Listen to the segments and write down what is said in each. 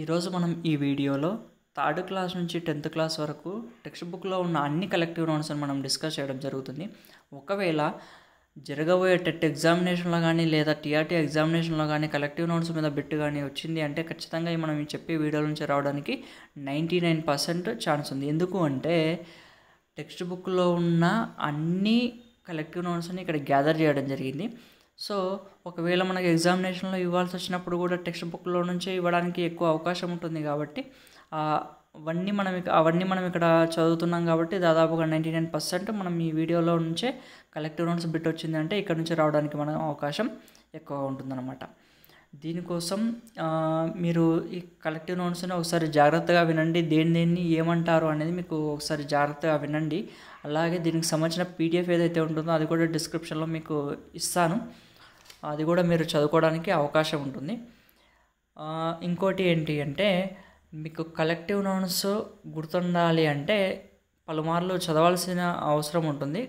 ఈరోజు మనం ఈ వీడియోలో థర్డ్ క్లాస్ నుంచి టెన్త్ క్లాస్ వరకు టెక్స్ట్ బుక్లో ఉన్న అన్ని కలెక్టివ్ రౌండ్స్ని మనం డిస్కస్ చేయడం జరుగుతుంది ఒకవేళ జరగబోయే టెట్ ఎగ్జామినేషన్లో కానీ లేదా టీఆర్టీ ఎగ్జామినేషన్లో కానీ కలెక్టివ్ నోట్స్ మీద బిట్ కానీ వచ్చింది అంటే ఖచ్చితంగా మనం చెప్పే వీడియో నుంచి రావడానికి నైంటీ నైన్ పర్సెంట్ ఛాన్స్ ఉంది ఎందుకు అంటే టెక్స్ట్ బుక్లో ఉన్న అన్ని కలెక్టివ్ నోట్స్ని ఇక్కడ గ్యాదర్ చేయడం జరిగింది సో ఒకవేళ మనకి ఎగ్జామినేషన్లో ఇవ్వాల్సి వచ్చినప్పుడు కూడా టెక్స్ట్ బుక్లో నుంచే ఇవ్వడానికి ఎక్కువ అవకాశం ఉంటుంది కాబట్టి అవన్నీ మనం అవన్నీ మనం ఇక్కడ చదువుతున్నాం కాబట్టి దాదాపుగా నైంటీ నైన్ పర్సెంట్ మనం ఈ వీడియోలో నుంచే కలెక్టివ్ నోట్స్ బిట్ వచ్చిందంటే ఇక్కడ నుంచి రావడానికి మనం అవకాశం ఎక్కువ ఉంటుందన్నమాట దీనికోసం మీరు ఈ కలెక్టివ్ నోట్స్ని ఒకసారి జాగ్రత్తగా వినండి దేని దేన్ని ఏమంటారు అనేది మీకు ఒకసారి జాగ్రత్తగా వినండి అలాగే దీనికి సంబంధించిన పీడిఎఫ్ ఏదైతే ఉంటుందో అది కూడా డిస్క్రిప్షన్లో మీకు ఇస్తాను అది కూడా మీరు చదువుకోవడానికి అవకాశం ఉంటుంది ఇంకోటి ఏంటి అంటే మీకు కలెక్టివ్ నౌన్స్ గుర్తుండాలి అంటే పలుమార్లు చదవాల్సిన అవసరం ఉంటుంది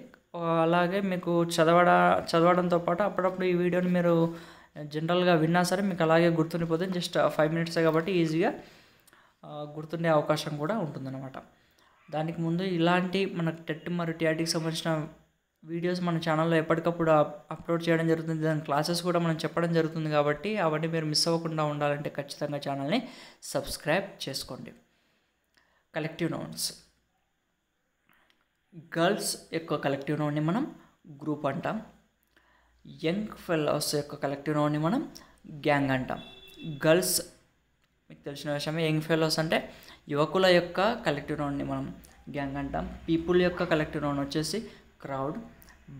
అలాగే మీకు చదవడ చదవడంతో పాటు అప్పుడప్పుడు ఈ వీడియోని మీరు జనరల్గా విన్నా సరే మీకు అలాగే గుర్తుండిపోతుంది జస్ట్ ఫైవ్ మినిట్సే కాబట్టి ఈజీగా గుర్తుండే అవకాశం కూడా ఉంటుందన్నమాట దానికి ముందు ఇలాంటి మన టెట్ మరియు టీఆర్టీకి సంబంధించిన వీడియోస్ మన ఛానల్లో ఎప్పటికప్పుడు అప్లోడ్ చేయడం జరుగుతుంది దాని క్లాసెస్ కూడా మనం చెప్పడం జరుగుతుంది కాబట్టి అవన్నీ మీరు మిస్ అవ్వకుండా ఉండాలంటే ఖచ్చితంగా ఛానల్ని సబ్స్క్రైబ్ చేసుకోండి కలెక్టివ్ నోన్స్ గర్ల్స్ యొక్క కలెక్టివ్ నోన్ని మనం గ్రూప్ అంటాం యంగ్ ఫెల్లోస్ యొక్క కలెక్టివ్ నోన్ని మనం గ్యాంగ్ అంటాం గర్ల్స్ మీకు తెలిసిన విషయమే యంగ్ ఫెల్లోస్ అంటే యువకుల యొక్క కలెక్టివ్ నోన్ని మనం గ్యాంగ్ అంటాం పీపుల్ యొక్క కలెక్టివ్ నోన్ వచ్చేసి క్రౌడ్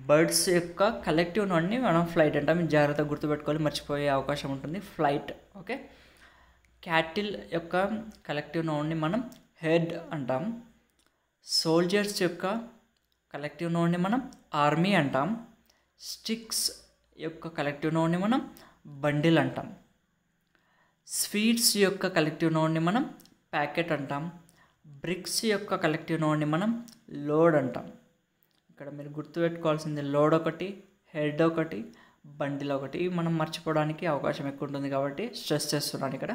బర్డ్స్ యొక్క కలెక్టివ్ నోడ్ని మనం ఫ్లైట్ అంటే మీరు జాగ్రత్తగా గుర్తుపెట్టుకోవాలి మర్చిపోయే అవకాశం ఉంటుంది ఫ్లైట్ ఓకే క్యాటిల్ యొక్క కలెక్టివ్ నోడ్ని మనం హెడ్ అంటాం సోల్జర్స్ యొక్క కలెక్టివ్ నోడ్ని మనం ఆర్మీ అంటాం స్టిక్స్ యొక్క కలెక్టివ్ నోడ్ని మనం బండిల్ అంటాం స్వీట్స్ యొక్క కలెక్టివ్ నోడ్ని మనం ప్యాకెట్ అంటాం బ్రిక్స్ యొక్క కలెక్టివ్ నోడ్ని మనం లోడ్ అంటాం ఇక్కడ మీరు గుర్తుపెట్టుకోవాల్సింది లోడ్ ఒకటి హెడ్ ఒకటి బండిల్ ఒకటి మనం మర్చిపోవడానికి అవకాశం ఎక్కువ ఉంటుంది కాబట్టి స్ట్రెస్ చేస్తున్నాను ఇక్కడ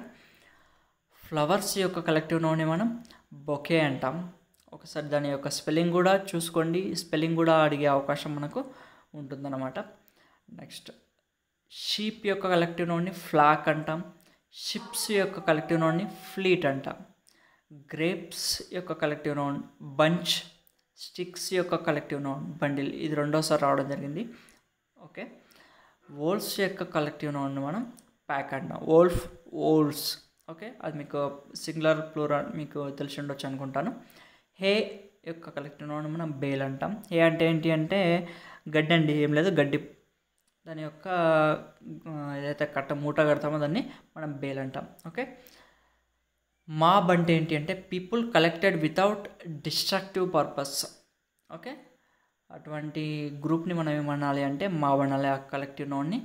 ఫ్లవర్స్ యొక్క కలెక్టివ్ నోని మనం బొకే అంటాం ఒకసారి దాని యొక్క స్పెల్లింగ్ కూడా చూసుకోండి స్పెల్లింగ్ కూడా అడిగే అవకాశం మనకు ఉంటుందన్నమాట నెక్స్ట్ షీప్ యొక్క కలెక్టివ్ నోడ్ని ఫ్లాక్ అంటాం షిప్స్ యొక్క కలెక్టివ్ నోడ్ని ఫ్లీట్ అంటాం గ్రేప్స్ యొక్క కలెక్టివ్ నోడ్ బంచ్ స్టిక్స్ యొక్క కలెక్టివ్ నౌన్ బండిల్ ఇది రెండోసారి రావడం జరిగింది ఓకే వోల్స్ యొక్క కలెక్టివ్ నౌన్ మనం ప్యాక్ అంటాం వోల్ఫ్ వోల్స్ ఓకే అది మీకు సింగులర్ ప్లూరల్ మీకు తెలిసి ఉండొచ్చు అనుకుంటాను హే యొక్క కలెక్టివ్ నౌన్ మనం బేల్ అంటాం హే అంటే ఏంటి అంటే గడ్డి అండి ఏం లేదు గడ్డి దాని యొక్క ఏదైతే కట్ట మూట కడతామో దాన్ని మనం బేల్ అంటాం ఓకే మాబ్ అంటే ఏంటి అంటే people collected without destructive purpose okay అటువంటి గ్రూప్ని మనం ఏమనాలి అంటే మాబ్ అనాలి ఆ కలెక్టివ్ నోడ్ని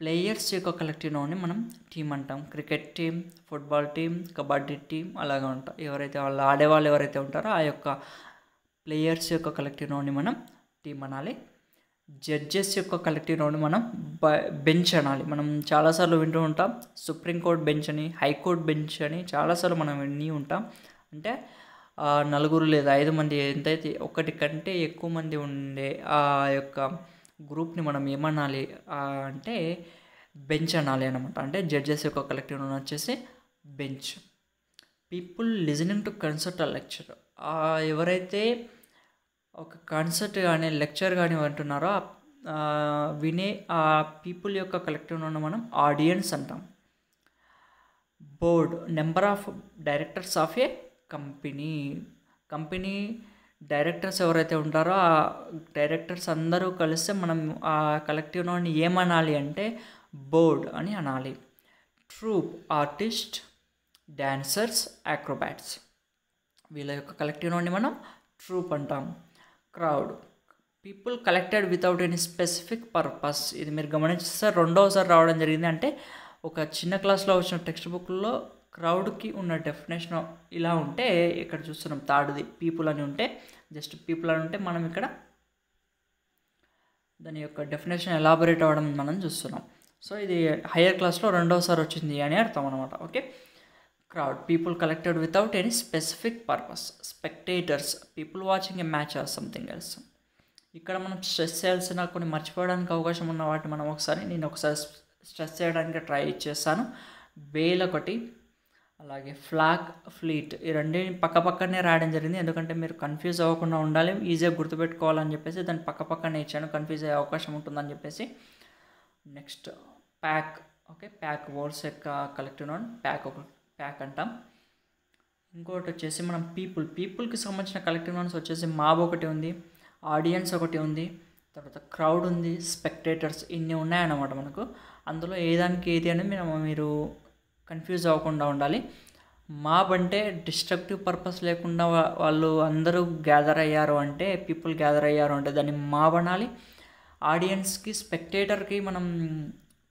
ప్లేయర్స్ యొక్క కలెక్టివ్ నోడ్ని మనం టీం అంటాం cricket team football team kabaddi team అలాగే ఉంటాం ఎవరైతే వాళ్ళు ఆడేవాళ్ళు ఎవరైతే ఉంటారో ఆ యొక్క ప్లేయర్స్ యొక్క కలెక్టివ్ నోడ్ని మనం టీం అనాలి జడ్జెస్ యొక్క కలెక్టివ్ రౌండ్ మనం బెంచ్ అనాలి మనం చాలాసార్లు వింటూ ఉంటాం సుప్రీంకోర్టు బెంచ్ అని హైకోర్టు బెంచ్ అని చాలాసార్లు మనం విని ఉంటాం అంటే నలుగురు లేదా ఐదు మంది ఎంతైతే ఒకటి కంటే ఎక్కువ మంది ఉండే ఆ యొక్క గ్రూప్ని మనం ఏమనాలి అంటే బెంచ్ అనాలి అనమాట అంటే జడ్జెస్ యొక్క కలెక్టివ్ రౌండ్ వచ్చేసి bench people listening to concert lecture ఎవరైతే ఒక కాన్సర్ట్ కానీ లెక్చర్ కానీ వింటున్నారో వినే ఆ పీపుల్ యొక్క కలెక్టివ్ ఉన్న మనం ఆడియన్స్ అంటాం board number of directors of a company company directors ఎవరైతే ఉంటారో ఆ డైరెక్టర్స్ అందరూ కలిస్తే మనం ఆ కలెక్టివ్ కలెక్టివ్ని ఏమనాలి అంటే బోర్డ్ అని అనాలి ట్రూప్ ఆర్టిస్ట్ డ్యాన్సర్స్ యాక్రోబాట్స్ వీళ్ళ యొక్క కలెక్టివ్ నుండి మనం ట్రూప్ అంటాం crowd people collected without any specific purpose ఇది మీరు సార్ రెండవసారి రావడం జరిగింది అంటే ఒక చిన్న క్లాస్లో వచ్చిన టెక్స్ట్ బుక్లో క్రౌడ్కి ఉన్న డెఫినేషన్ ఇలా ఉంటే ఇక్కడ చూస్తున్నాం థర్డ్ది పీపుల్ అని ఉంటే జస్ట్ పీపుల్ అని ఉంటే మనం ఇక్కడ దాని యొక్క డెఫినేషన్ ఎలాబొరేట్ అవ్వడం మనం చూస్తున్నాం సో ఇది హయ్యర్ క్లాస్లో రెండవసారి వచ్చింది అని అర్థం అనమాట okay crowd people collected without any specific purpose spectators people watching a match or something else ఇక్కడ మనం స్ట్రెస్ చేయాల్సిన కొన్ని మర్చిపోవడానికి అవకాశం ఉన్న వాటిని మనం ఒకసారి నేను ఒకసారి స్ట్రెస్ చేయడానికి ట్రై చేస్తాను బేల్ ఒకటి అలాగే ఫ్లాగ్ ఫ్లీట్ ఈ రెండు పక్క పక్కనే రాయడం జరిగింది ఎందుకంటే మీరు కన్ఫ్యూజ్ అవ్వకుండా ఉండాలి ఈజీగా గుర్తుపెట్టుకోవాలని చెప్పేసి దాన్ని పక్క పక్కనే ఇచ్చాను కన్ఫ్యూజ్ అయ్యే అవకాశం ఉంటుందని చెప్పేసి next pack okay pack wolves యొక్క కలెక్ట్ నోట్ ప్యాక్ ఒకటి ప్యాక్ అంటాం ఇంకోటి వచ్చేసి మనం పీపుల్ పీపుల్కి సంబంధించిన కలెక్టివ్ నౌన్స్ వచ్చేసి మాబ్ ఒకటి ఉంది ఆడియన్స్ ఒకటి ఉంది తర్వాత క్రౌడ్ ఉంది స్పెక్టేటర్స్ ఇన్ని ఉన్నాయన్నమాట మనకు అందులో ఏదానికి ఏది అని మనం మీరు కన్ఫ్యూజ్ అవ్వకుండా ఉండాలి మాబ్ అంటే డిస్ట్రక్టివ్ పర్పస్ లేకుండా వాళ్ళు అందరూ గ్యాదర్ అయ్యారు అంటే పీపుల్ గ్యాదర్ అయ్యారు అంటే దాన్ని మాబ్ అనాలి ఆడియన్స్కి స్పెక్టేటర్కి మనం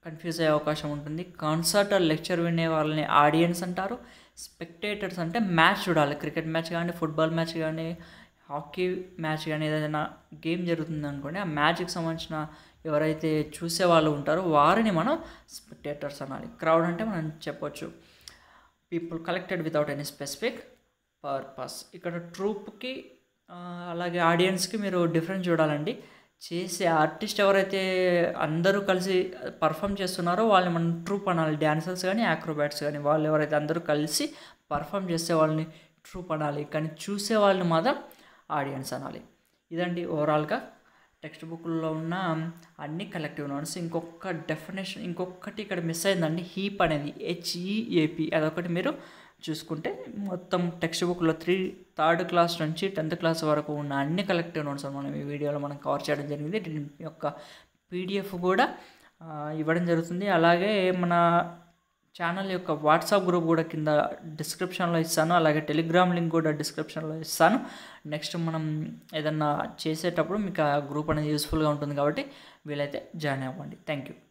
కన్ఫ్యూజ్ అయ్యే అవకాశం ఉంటుంది కాన్సర్ట్ లెక్చర్ వినే వాళ్ళని ఆడియన్స్ అంటారు స్పెక్టేటర్స్ అంటే మ్యాచ్ చూడాలి క్రికెట్ మ్యాచ్ కానీ ఫుట్బాల్ మ్యాచ్ కానీ హాకీ మ్యాచ్ కానీ ఏదైనా గేమ్ జరుగుతుంది అనుకోండి ఆ మ్యాచ్కి సంబంధించిన ఎవరైతే చూసే వాళ్ళు ఉంటారో వారిని మనం స్పెక్టేటర్స్ అనాలి క్రౌడ్ అంటే మనం చెప్పొచ్చు people collected without any specific purpose ఇక్కడ ట్రూప్కి అలాగే ఆడియన్స్కి మీరు డిఫరెన్స్ చూడాలండి చేసే ఆర్టిస్ట్ ఎవరైతే అందరూ కలిసి పర్ఫామ్ చేస్తున్నారో వాళ్ళని మనం ట్రూప్ అనాలి డ్యాన్సర్స్ కానీ యాక్రోబాట్స్ కానీ వాళ్ళు ఎవరైతే అందరూ కలిసి పర్ఫామ్ చేసే వాళ్ళని ట్రూప్ అనాలి కానీ చూసే వాళ్ళని మాత్రం ఆడియన్స్ అనాలి ఇదండి ఓవరాల్గా టెక్స్ట్ బుక్లో ఉన్న అన్ని కలెక్టివ్ నౌన్స్ ఇంకొక డెఫినేషన్ ఇంకొకటి ఇక్కడ మిస్ అయిందండి హీప్ అనేది హెచ్ఈఏపి అదొకటి మీరు చూసుకుంటే మొత్తం టెక్స్ట్ బుక్లో త్రీ థర్డ్ క్లాస్ నుంచి టెన్త్ క్లాస్ వరకు ఉన్న అన్ని కలెక్టివ్ నోట్స్ మనం ఈ వీడియోలో మనం కవర్ చేయడం జరిగింది దీని యొక్క పీడిఎఫ్ కూడా ఇవ్వడం జరుగుతుంది అలాగే మన ఛానల్ యొక్క వాట్సాప్ గ్రూప్ కూడా కింద డిస్క్రిప్షన్లో ఇస్తాను అలాగే టెలిగ్రామ్ లింక్ కూడా డిస్క్రిప్షన్లో ఇస్తాను నెక్స్ట్ మనం ఏదన్నా చేసేటప్పుడు మీకు ఆ గ్రూప్ అనేది యూస్ఫుల్గా ఉంటుంది కాబట్టి వీలైతే జాయిన్ అవ్వండి థ్యాంక్ యూ